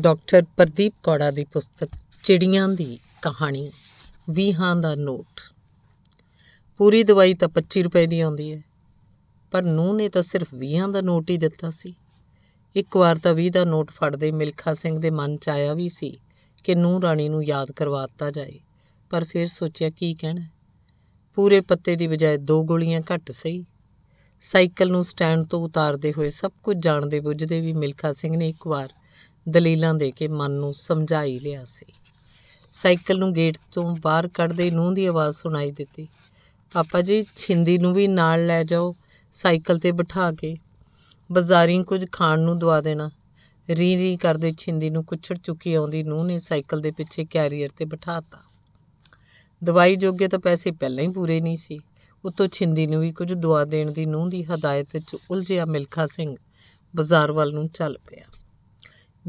doctor Pradeep ਕੌੜਾ ਦੀ ਪੁਸਤਕ ਚਿੜੀਆਂ ਦੀ ਕਹਾਣੀ ਵੀਹਾਂ ਦਾ ਨੋਟ ਪੂਰੀ ਦਵਾਈ ਤਾਂ 25 ਰੁਪਏ ਦੀ ਆਉਂਦੀ ਹੈ ਪਰ ਨੂੰ ਨੇ ਤਾਂ ਸਿਰਫ 20 ਦਾ ਨੋਟ ਹੀ ਦਿੱਤਾ ਸੀ ਇੱਕ ਵਾਰ ਤਾਂ 20 ਦਾ ਨੋਟ ਫੜਦੇ ਮਿਲਖਾ ਸਿੰਘ ਦੇ ਮਨ 'ਚ ਆਇਆ ਵੀ ਸੀ ਕਿ ਨੂੰ ਰਾਣੀ ਨੂੰ ਯਾਦ ਕਰਵਾਤਾ ਜਾਏ ਪਰ ਫਿਰ ਸੋਚਿਆ ਕੀ ਕਹਿਣਾ ਪੂਰੇ ਪੱਤੇ ਦੀ ਬਜਾਏ ਦੋ ਗੋਲੀਆਂ ਘੱਟ ਸਹੀ ਸਾਈਕਲ ਨੂੰ ਸਟੈਂਡ ਤੋਂ ਉਤਾਰਦੇ ਹੋਏ ਸਭ ਕੁਝ ਜਾਣਦੇ ਬੁੱਝਦੇ ਵੀ ਮਿਲਖਾ ਸਿੰਘ ਨੇ ਇੱਕ ਵਾਰ ਦਲੀਲਾਂ ਦੇ ਕੇ ਮਨ ਨੂੰ ਸਮਝਾਈ ਲਿਆ ਸੀ ਸਾਈਕਲ ਨੂੰ ਗੇਟ ਤੋਂ ਬਾਹਰ ਕੱਢਦੇ ਨੂੰਹ ਦੀ ਆਵਾਜ਼ ਸੁਣਾਈ ਦਿੱਤੀ ਪਾਪਾ ਜੀ ਛਿੰਦੀ ਨੂੰ ਵੀ ਨਾਲ ਲੈ ਜਾਓ ਸਾਈਕਲ ਤੇ ਬਿਠਾ ਕੇ ਬਾਜ਼ਾਰੀ ਕੁਝ ਖਾਣ ਨੂੰ ਦਵਾ ਦੇਣਾ ਰੀ ਰੀ ਕਰਦੇ ਛਿੰਦੀ ਨੂੰ ਕੁਛੜ ਚੁੱਕੀ ਆਉਂਦੀ ਨੂੰਹ ਨੇ ਸਾਈਕਲ ਦੇ ਪਿੱਛੇ ਕੈਰੀਅਰ ਤੇ ਬਿਠਾਤਾ ਦਵਾਈ ਜੋਗੇ ਤਾਂ ਪੈਸੇ ਪਹਿਲਾਂ ਹੀ ਪੂਰੇ ਨਹੀਂ ਸੀ ਉਤੋਂ ਛਿੰਦੀ ਨੂੰ ਵੀ ਕੁਝ ਦਵਾ ਦੇਣ ਦੀ ਨੂੰਹ ਦੀ ਹਦਾਇਤ 'ਚ ਉਲਝਿਆ ਮਿਲਖਾ ਸਿੰਘ ਬਾਜ਼ਾਰ ਵੱਲ ਨੂੰ ਚੱਲ ਪਿਆ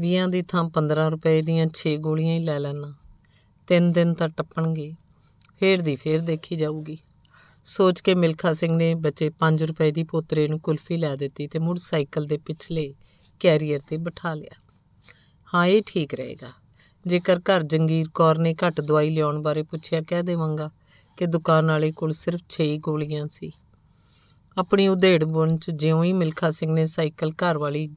20 ਦੀ ਥਾਂ 15 ਰੁਪਏ ਦੀਆਂ 6 ਗੋਲੀਆਂ ਹੀ ਲੈ ਲੈਣਾ ਤਿੰਨ ਦਿਨ ਤਾਂ ਟੱਪਣਗੇ ਫੇਰ ਦੀ ਫੇਰ ਦੇਖੀ ਜਾਊਗੀ ਸੋਚ ਕੇ ਮਿਲਖਾ ਸਿੰਘ ਨੇ ਬੱਚੇ 5 ਰੁਪਏ ਦੀ ਪੋਤਰੇ ਨੂੰ ਕੁਲਫੀ ਲੈ ਦਿੱਤੀ ਤੇ ਮੋਟਰਸਾਈਕਲ ਦੇ ਪਿਛਲੇ ਕੈਰੀਅਰ ਤੇ ਬਿਠਾ ਲਿਆ ਹਾਂ ਇਹ ਠੀਕ ਰਹੇਗਾ ਜੇਕਰ ਘਰ ਜੰਗੀਰ ਕੌਰ ਨੇ ਘੱਟ ਦਵਾਈ ਲਿਆਉਣ ਬਾਰੇ ਪੁੱਛਿਆ ਕਹਿ ਦੇਵਾਂਗਾ ਕਿ ਦੁਕਾਨ ਵਾਲੇ ਕੋਲ ਸਿਰਫ 6 ਗੋਲੀਆਂ ਸੀ ਆਪਣੀ ਉਧੇੜ ਬੁਣ ਚ ਜਿਉਂ ਹੀ ਮਿਲਖਾ ਸਿੰਘ ਨੇ ਸਾਈਕਲ ਘਰ ਵਾਲੀ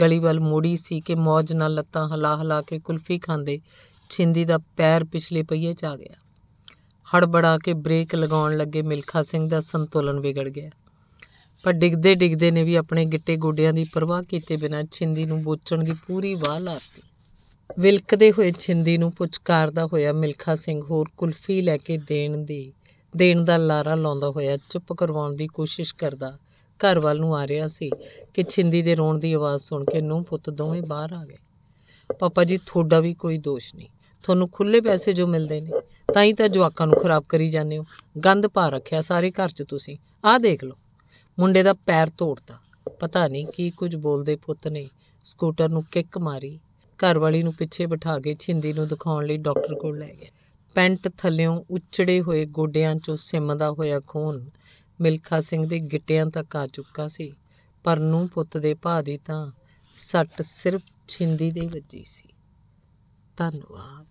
ਗਲੀ ਵੱਲ ਮੋੜੀ ਸੀ ਕਿ ਮੌਜ ਨਾਲ ਲੱਤਾਂ ਹਲਾ-ਹਲਾ ਕੇ ਕੁਲਫੀ ਖਾਂਦੇ ਛਿੰਦੀ ਦਾ ਪੈਰ ਪਿਛਲੇ ਪਈਏ 'ਚ ਆ ਗਿਆ ਹੜਬੜਾ ਕੇ ਬ੍ਰੇਕ ਲਗਾਉਣ ਲੱਗੇ ਮਿਲਖਾ ਸਿੰਘ ਦਾ ਸੰਤੁਲਨ ਵਿਗੜ ਗਿਆ ਪਰ ਡਿੱਗਦੇ ਡਿੱਗਦੇ ਨੇ ਵੀ ਆਪਣੇ ਗਿੱਟੇ ਗੋਡਿਆਂ ਦੀ ਪਰਵਾਹ ਕੀਤੇ ਬਿਨਾਂ ਛਿੰਦੀ ਨੂੰ ਬੋਚਣ ਦੀ ਪੂਰੀ ਵਾਹ ਲਾਤੀ ਵਿਲਕਦੇ ਹੋਏ ਛਿੰਦੀ ਨੂੰ ਪੁਚਕਾਰਦਾ ਹੋਇਆ ਮਿਲਖਾ ਸਿੰਘ ਹੋਰ ਕੁਲਫੀ ਲੈ ਕੇ ਦੇਣ ਦੀ ਦੇਣ ਦਾ ਲਾਰਾ ਲਾਉਂਦਾ ਹੋਇਆ ਚੁੱਪ ਕਰਵਾਉਣ ਦੀ ਕੋਸ਼ਿਸ਼ ਕਰਦਾ ਘਰ ਵੱਲ ਨੂੰ ਆ ਰਿਹਾ ਸੀ ਕਿ ਛਿੰਦੀ ਦੇ ਰੋਣ ਦੀ ਆਵਾਜ਼ ਸੁਣ ਕੇ ਨੂੰ ਪੁੱਤ ਦੋਵੇਂ ਬਾਹਰ ਆ ਗਏ ਪਾਪਾ ਜੀ ਤੁਹਾਡਾ ਵੀ ਕੋਈ ਦੋਸ਼ ਨਹੀਂ ਤੁਹਾਨੂੰ ਖੁੱਲੇ ਪੈਸੇ ਜੋ ਮਿਲਦੇ ਨੇ ਤਾਂ ਹੀ ਤਾਂ ਜਵਾਕਾਂ ਨੂੰ ਖਰਾਬ ਕਰੀ ਜਾਂਦੇ ਹੋ ਗੰਦ ਪਾ ਰੱਖਿਆ ਸਾਰੇ ਘਰ 'ਚ ਤੁਸੀਂ ਆਹ ਦੇਖ ਲਓ ਮੁੰਡੇ ਦਾ ਪੈਰ ਤੋੜਤਾ ਪਤਾ ਨਹੀਂ ਕੀ ਕੁਝ ਬੋਲਦੇ ਪੁੱਤ ਨੇ ਸਕੂਟਰ ਨੂੰ ਕਿੱਕ ਮਾਰੀ ਘਰ ਵਾਲੀ ਨੂੰ ਪਿੱਛੇ ਬਿਠਾ ਕੇ ਛਿੰਦੀ ਨੂੰ ਦਿਖਾਉਣ ਲਈ ਡਾਕਟਰ ਕੋਲ ਲੈ ਗਿਆ ਪੈਂਟ ਥੱਲਿਓਂ ਉੱਚੜੇ ਹੋਏ ਗੋਡਿਆਂ 'ਚੋਂ ਸਿੰਮਦਾ ਹੋਇਆ ਖੂਨ ਮਿਲਖਾ ਸਿੰਘ ਦੇ ਗਿੱਟਿਆਂ ਤੱਕ ਆ ਚੁੱਕਾ ਸੀ ਪਰ ਨੂੰ ਪੁੱਤ ਦੇ ਭਾ ਦੀ ਤਾਂ ਸੱਟ ਸਿਰਫ ਛਿੰਦੀ ਦੇ ਵੱਜੀ ਸੀ ਧੰਨਵਾਦ